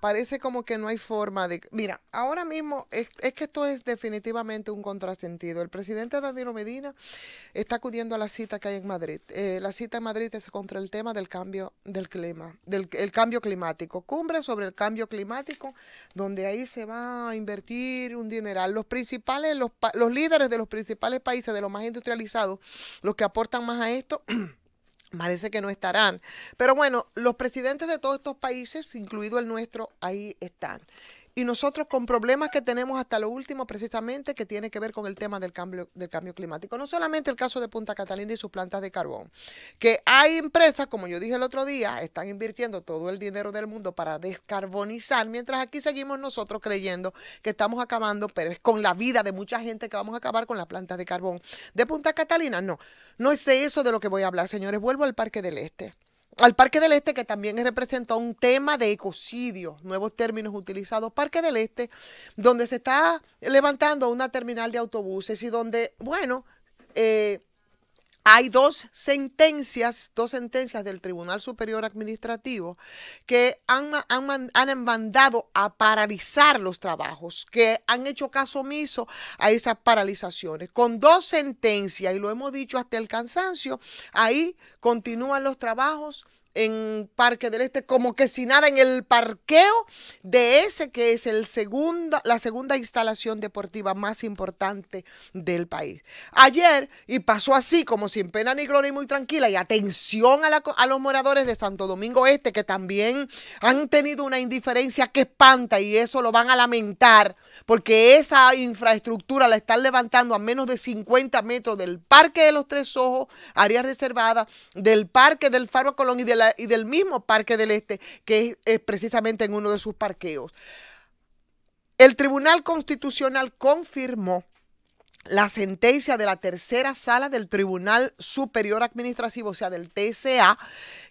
parece como que no hay forma de... Mira, ahora mismo es, que esto es definitivamente un contrasentido. El presidente Danilo Medina está acudiendo a la cita que hay en Madrid. Eh, la cita en Madrid es contra el tema del cambio del clima, del cambio climático. Cumbre sobre el cambio climático, donde ahí se va a invertir un dineral. Los principales, los, los líderes de los principales países, de los más industrializados, los que aportan más a esto... parece que no estarán. Pero bueno, los presidentes de todos estos países, incluido el nuestro, ahí están y nosotros con problemas que tenemos hasta lo último, precisamente, que tiene que ver con el tema del cambio, del cambio climático. No solamente el caso de Punta Catalina y sus plantas de carbón, que hay empresas, como yo dije el otro día, están invirtiendo todo el dinero del mundo para descarbonizar, mientras aquí seguimos nosotros creyendo que estamos acabando, pero es con la vida de mucha gente que vamos a acabar con las plantas de carbón. De Punta Catalina, no, no es de eso de lo que voy a hablar, señores. Vuelvo al Parque del Este al Parque del Este, que también representa un tema de ecocidio, nuevos términos utilizados, Parque del Este, donde se está levantando una terminal de autobuses y donde, bueno, eh, hay dos sentencias, dos sentencias del Tribunal Superior Administrativo que han, han mandado a paralizar los trabajos, que han hecho caso omiso a esas paralizaciones. Con dos sentencias, y lo hemos dicho hasta el cansancio, ahí continúan los trabajos en Parque del Este, como que si nada, en el parqueo de ese que es el segundo, la segunda instalación deportiva más importante del país. Ayer, y pasó así, como sin pena ni gloria y muy tranquila, y atención a, a los moradores de Santo Domingo Este, que también han tenido una indiferencia que espanta, y eso lo van a lamentar, porque esa infraestructura la están levantando a menos de 50 metros del Parque de los Tres Ojos, área reservada, del Parque del Faro Colón y del y del mismo Parque del Este, que es, es precisamente en uno de sus parqueos. El Tribunal Constitucional confirmó la sentencia de la tercera sala del Tribunal Superior Administrativo, o sea, del TSA,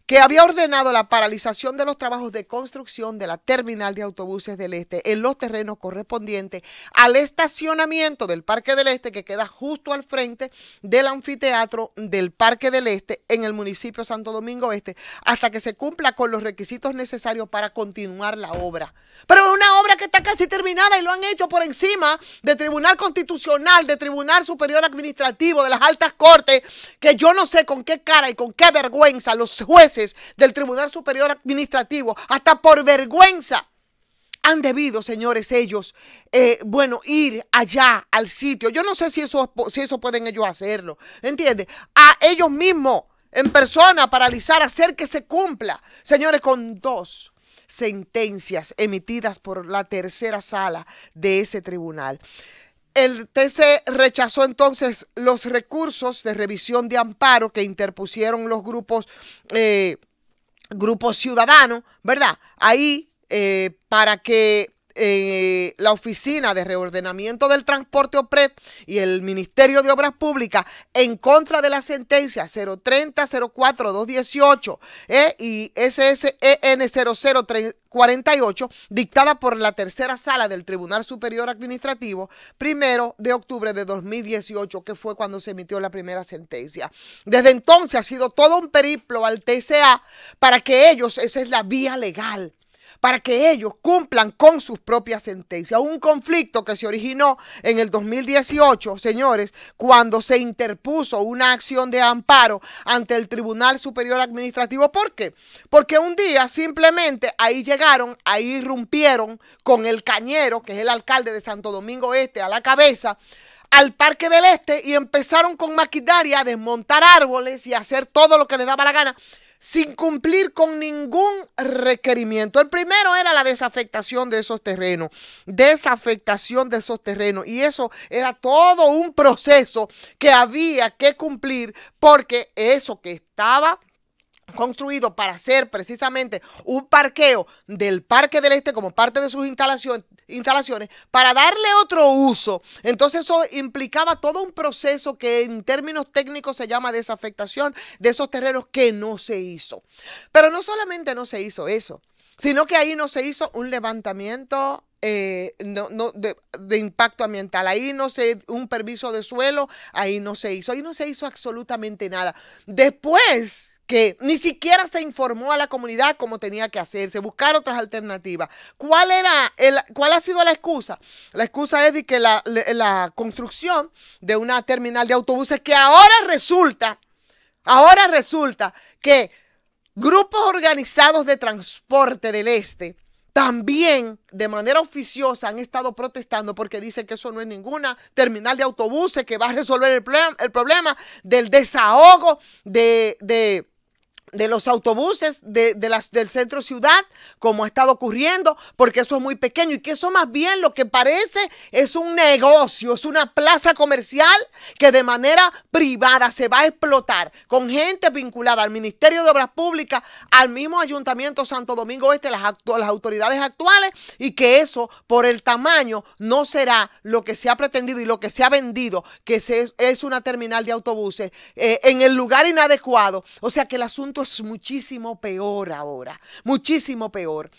que había ordenado la paralización de los trabajos de construcción de la terminal de autobuses del Este en los terrenos correspondientes al estacionamiento del Parque del Este que queda justo al frente del anfiteatro del Parque del Este en el municipio Santo Domingo Este hasta que se cumpla con los requisitos necesarios para continuar la obra. Pero es una obra que está casi terminada y lo han hecho por encima de Tribunal Constitucional, de Tribunal Superior Administrativo, de las altas cortes, que yo no sé con qué cara y con qué vergüenza los jueces del Tribunal Superior Administrativo, hasta por vergüenza, han debido, señores, ellos, eh, bueno, ir allá al sitio. Yo no sé si eso, si eso pueden ellos hacerlo, entiende A ellos mismos, en persona, paralizar, hacer que se cumpla, señores, con dos sentencias emitidas por la tercera sala de ese tribunal. El TC rechazó entonces los recursos de revisión de amparo que interpusieron los grupos, eh, grupos ciudadanos, ¿verdad? Ahí eh, para que eh, la Oficina de Reordenamiento del Transporte OPRED y el Ministerio de Obras Públicas en contra de la sentencia 030-04-218 eh, y SSEN e 0048 dictada por la tercera sala del Tribunal Superior Administrativo primero de octubre de 2018, que fue cuando se emitió la primera sentencia. Desde entonces ha sido todo un periplo al TCA para que ellos, esa es la vía legal para que ellos cumplan con sus propias sentencias. Un conflicto que se originó en el 2018, señores, cuando se interpuso una acción de amparo ante el Tribunal Superior Administrativo. ¿Por qué? Porque un día simplemente ahí llegaron, ahí irrumpieron con el cañero, que es el alcalde de Santo Domingo Este, a la cabeza al Parque del Este y empezaron con maquinaria a desmontar árboles y hacer todo lo que les daba la gana sin cumplir con ningún requerimiento. El primero era la desafectación de esos terrenos, desafectación de esos terrenos. Y eso era todo un proceso que había que cumplir porque eso que estaba construido para hacer precisamente un parqueo del Parque del Este como parte de sus instalaciones, instalaciones para darle otro uso. Entonces eso implicaba todo un proceso que en términos técnicos se llama desafectación de esos terrenos que no se hizo. Pero no solamente no se hizo eso, sino que ahí no se hizo un levantamiento eh, no, de, impacto ambiental. Ahí no se, un permiso de suelo, ahí no se hizo, ahí no se hizo absolutamente nada. Después que ni siquiera se informó a la comunidad cómo tenía que hacerse, buscar otras alternativas. ¿Cuál, era el, ha sido la excusa? La excusa es de que la, construcción de una terminal de autobuses que ahora resulta, ahora resulta que grupos organizados de transporte del este también de manera oficiosa han estado protestando porque dicen que eso no es ninguna terminal de autobuses que va a resolver el, el problema del desahogo de de los autobuses de, las, del centro ciudad, como ha estado ocurriendo, porque eso es muy pequeño y que eso más bien lo que parece es un negocio, es una plaza comercial que de manera privada se va a explotar con gente vinculada al Ministerio de Obras Públicas, al mismo Ayuntamiento Santo Domingo Este, las, las autoridades actuales, y que eso por el tamaño no será lo que se ha pretendido y lo que se ha vendido, que es una terminal de autobuses eh, en el lugar inadecuado. O sea que el asunto es muchísimo peor ahora, muchísimo peor.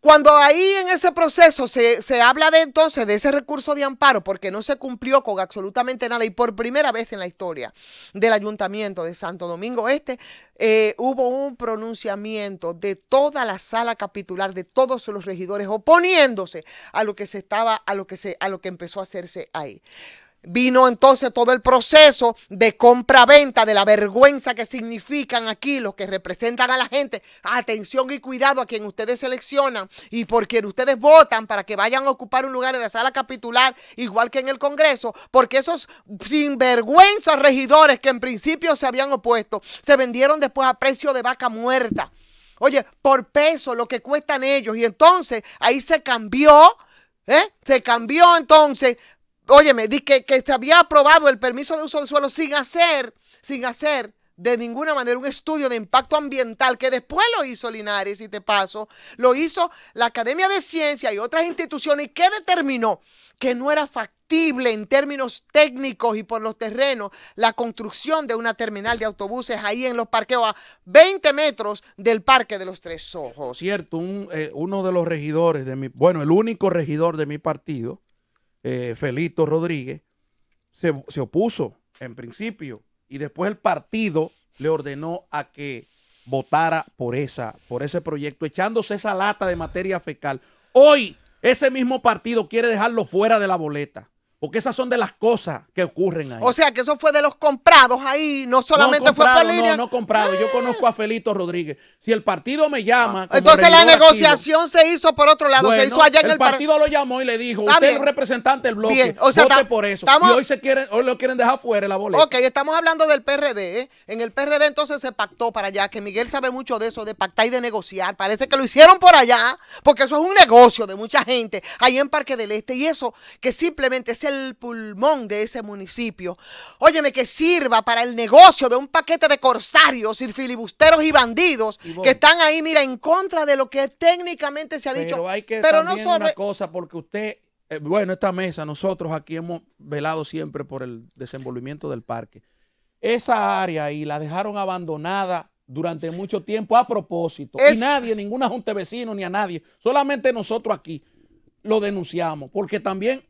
Cuando ahí en ese proceso se, habla de entonces de ese recurso de amparo porque no se cumplió con absolutamente nada y por primera vez en la historia del ayuntamiento de Santo Domingo Este eh, hubo un pronunciamiento de toda la sala capitular de todos los regidores oponiéndose a lo que se estaba a lo que se a lo que empezó a hacerse ahí. Vino entonces todo el proceso de compra-venta, de la vergüenza que significan aquí los que representan a la gente. Atención y cuidado a quien ustedes seleccionan y por quien ustedes votan para que vayan a ocupar un lugar en la sala capitular, igual que en el Congreso, porque esos sinvergüenzas regidores que en principio se habían opuesto se vendieron después a precio de vaca muerta. Oye, por peso, lo que cuestan ellos. Y entonces ahí se cambió ¿Eh? Se cambió entonces óyeme, di que, se había aprobado el permiso de uso de suelo sin hacer, sin hacer de ninguna manera un estudio de impacto ambiental, que después lo hizo Linares, y te paso, lo hizo la Academia de Ciencias y otras instituciones, y que determinó que no era factible en términos técnicos y por los terrenos la construcción de una terminal de autobuses ahí en los parqueos a 20 metros del Parque de los Tres Ojos. Cierto, eh, uno de los regidores de mi, bueno, el único regidor de mi partido, eh, Felito Rodríguez, se, se opuso en principio y después el partido le ordenó a que votara por, esa, por ese proyecto, echándose esa lata de materia fecal. Hoy ese mismo partido quiere dejarlo fuera de la boleta. Porque esas son de las cosas que ocurren ahí. O sea, que eso fue de los comprados ahí, no solamente fue por línea. No, no comprado. Yo conozco a Felito Rodríguez. Si el partido me llama. Entonces la negociación se hizo por otro lado, se hizo allá en el El partido lo llamó y le dijo, usted es el representante del bloque, bien. O sea, vote por eso. Y hoy, se quieren, hoy lo quieren dejar fuera la boleta. Ok, estamos hablando del PRD. ¿eh? En el PRD entonces se pactó para allá, que Miguel sabe mucho de eso, de pactar y de negociar. Parece que lo hicieron por allá, porque eso es un negocio de mucha gente ahí en Parque del Este. Y eso que simplemente es el pulmón de ese municipio. Óyeme, que sirva para el negocio de un paquete de corsarios y filibusteros y bandidos que están ahí, mira, en contra de lo que técnicamente se ha dicho. Pero hay que pero no una cosa, porque usted eh, bueno, esta mesa, nosotros aquí hemos velado siempre por el desenvolvimiento del parque. Esa área ahí la dejaron abandonada durante mucho tiempo a propósito. Y nadie, ninguna junta vecino ni a nadie, solamente nosotros aquí lo denunciamos, porque también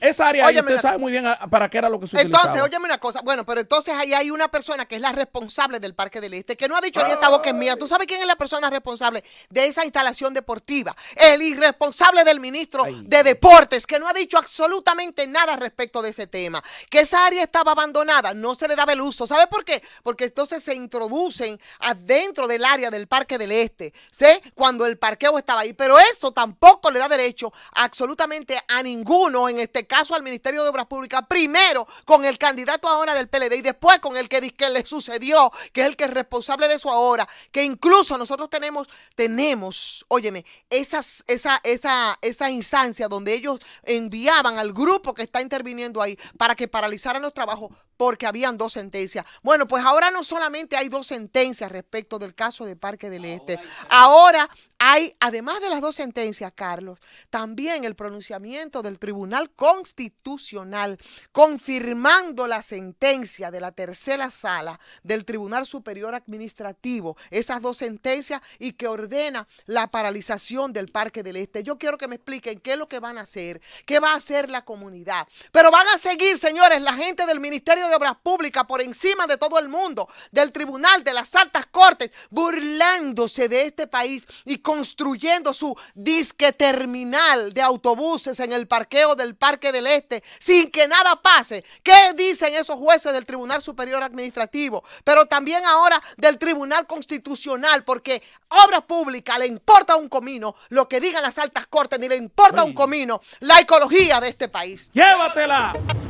esa área ahí usted sabe muy bien para qué era lo que se Entonces, óyeme una cosa. Bueno, pero entonces ahí hay una persona que es la responsable del Parque del Este, que no ha dicho ni esta boca es mía. ¿Tú sabes quién es la persona responsable de esa instalación deportiva? El irresponsable del ministro de Deportes, que no ha dicho absolutamente nada respecto de ese tema. Que esa área estaba abandonada, no se le daba el uso. ¿Sabe por qué? Porque entonces se introducen adentro del área del Parque del Este, ¿sí? Cuando el parqueo estaba ahí. Pero eso tampoco le da derecho absolutamente a ninguno en este caso caso al Ministerio de Obras Públicas, primero con el candidato ahora del PLD y después con el que, le sucedió, que es el que es responsable de eso ahora, que incluso nosotros tenemos, tenemos, óyeme, esas, esa, esa, esa instancia donde ellos enviaban al grupo que está interviniendo ahí para que paralizaran los trabajos porque habían dos sentencias. Bueno, pues ahora no solamente hay dos sentencias respecto del caso de Parque del Este, ahora hay, además de las dos sentencias, Carlos, también el pronunciamiento del Tribunal Constitucional confirmando la sentencia de la tercera sala del Tribunal Superior Administrativo, esas dos sentencias y que ordena la paralización del Parque del Este. Yo quiero que me expliquen qué es lo que van a hacer, qué va a hacer la comunidad. Pero van a seguir, señores, la gente del Ministerio de Obras Públicas por encima de todo el mundo, del Tribunal, de las altas cortes, burlándose de este país y construyendo su disque terminal de autobuses en el parqueo del Parque del Este sin que nada pase. ¿Qué dicen esos jueces del Tribunal Superior Administrativo? Pero también ahora del Tribunal Constitucional, porque obra pública le importa un comino lo que digan las altas cortes, ni le importa un comino la ecología de este país. ¡Llévatela!